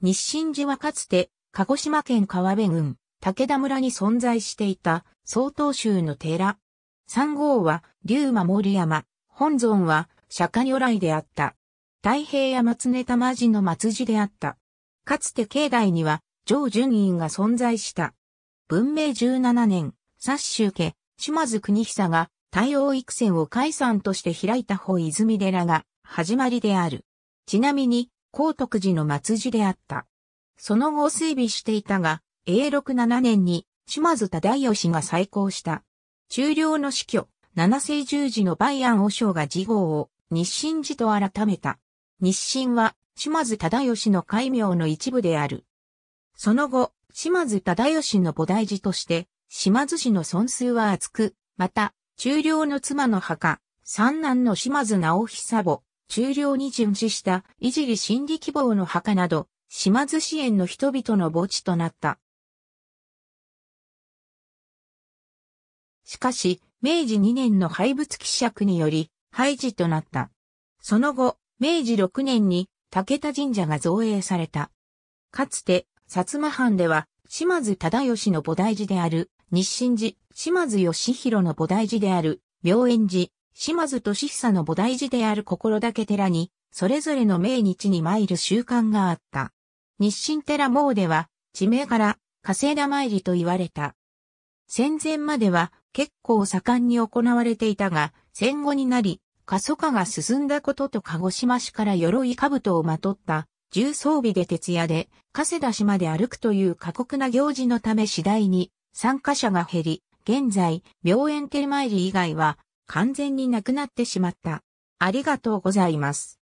日清寺はかつて、鹿児島県川辺郡、武田村に存在していた、曹洞宗の寺。三号は、龍馬山、本尊は、釈迦如来であった。太平や松根玉寺の松寺であった。かつて境内には、上順院が存在した。文明十七年、薩州家、島津国久が、太陽育戦を解散として開いた方泉寺が、始まりである。ちなみに、高徳寺の末寺であった。その後整備していたが、永禄7年に島津忠義が再興した。中領の死去、七世十字の梅安和尚が事号を日清寺と改めた。日清は島津忠義の戒名の一部である。その後、島津忠義の菩提寺として、島津氏の尊数は厚く、また、中領の妻の墓、三男の島津直久母、中領に巡視した、いじり心理希望の墓など、島津支援の人々の墓地となった。しかし、明治2年の廃仏希釈により、廃寺となった。その後、明治6年に武田神社が造営された。かつて、薩摩藩では、島津忠義の菩提寺である、日清寺、島津義弘の菩提寺である、明円寺、島津俊久の菩提寺である心だけ寺に、それぞれの命日に参る習慣があった。日清寺詣では、地名から、火星田参りと言われた。戦前までは結構盛んに行われていたが、戦後になり、過疎化が進んだことと鹿児島市から鎧兜をまとった重装備で徹夜で、加世田市まで歩くという過酷な行事のため次第に参加者が減り、現在、病園寺参り以外は完全になくなってしまった。ありがとうございます。